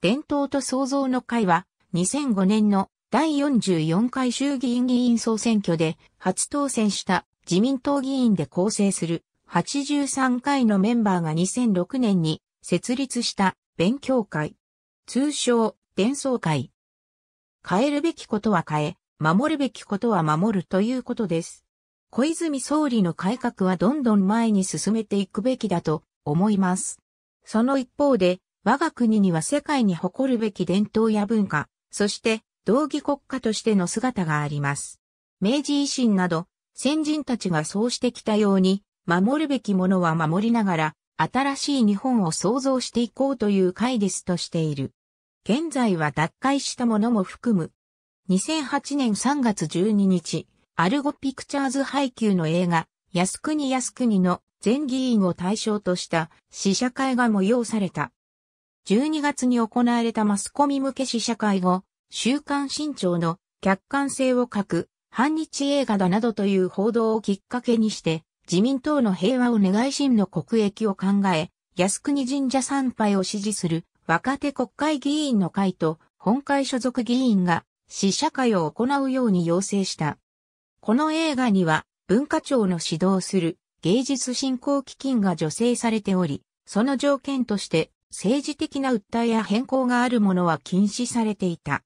伝統と創造の会は、2005年の第44回衆議院議員総選挙で初当選した自民党議員で構成する83回のメンバーが2006年に設立した勉強会。通称、伝送会。変えるべきことは変え、守るべきことは守るということです。小泉総理の改革はどんどん前に進めていくべきだと思います。その一方で、我が国には世界に誇るべき伝統や文化、そして道義国家としての姿があります。明治維新など先人たちがそうしてきたように、守るべきものは守りながら、新しい日本を創造していこうという会ですとしている。現在は脱会したものも含む。2008年3月12日、アルゴピクチャーズ配給の映画、靖国靖国の全議員を対象とした試写会が催された。12月に行われたマスコミ向け試写会後、週刊新潮の客観性を欠く反日映画だなどという報道をきっかけにして、自民党の平和を願い真の国益を考え、靖国神社参拝を支持する若手国会議員の会と本会所属議員が試写会を行うように要請した。この映画には文化庁の指導する芸術振興基金が助成されており、その条件として政治的な訴えや変更があるものは禁止されていた。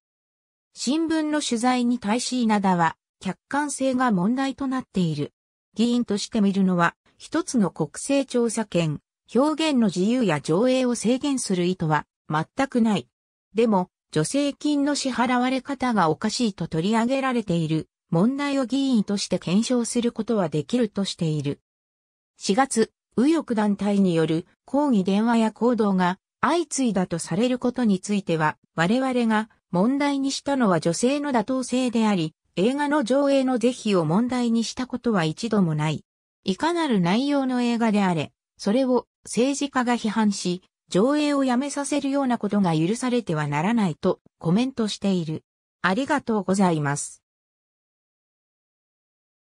新聞の取材に対し稲田は、客観性が問題となっている。議員として見るのは、一つの国勢調査権、表現の自由や上映を制限する意図は全くない。でも、助成金の支払われ方がおかしいと取り上げられている問題を議員として検証することはできるとしている。4月、右翼団体による抗議電話や行動が相次いだとされることについては、我々が問題にしたのは女性の妥当性であり、映画の上映の是非を問題にしたことは一度もない。いかなる内容の映画であれ、それを政治家が批判し、上映をやめさせるようなことが許されてはならないとコメントしている。ありがとうございます。